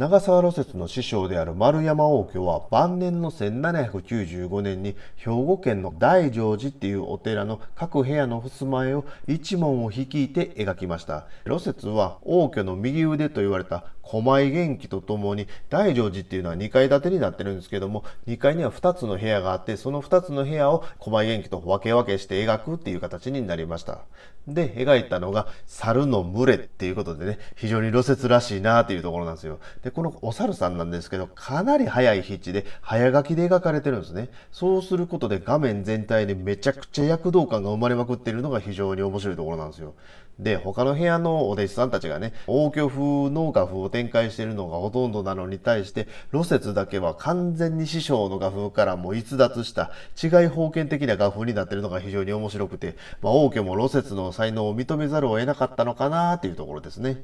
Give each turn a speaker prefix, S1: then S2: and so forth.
S1: 長沢露雪の師匠である丸山王挙は晩年の1795年に兵庫県の大乗寺っていうお寺の各部屋の襖絵を一門を率いて描きました。露雪は王居の右腕と言われた狛江元気とともに大乗寺っていうのは2階建てになってるんですけども2階には2つの部屋があってその2つの部屋を狛江元気と分け分けして描くっていう形になりましたで描いたのが猿の群れっていうことでね非常に露説らしいなっていうところなんですよでこのお猿さんなんですけどかなり早い筆致で早書きで描かれてるんですねそうすることで画面全体にめちゃくちゃ躍動感が生まれまくってるのが非常に面白いところなんですよで他の部屋のお弟子さんたちがね応挙風の風展開しているのがほとんどなのに対して、露雪だけは完全に師匠の画風からも逸脱した違い封建的な画風になっているのが非常に面白くて、まあ、王家も露雪の才能を認めざるを得なかったのかなというところですね。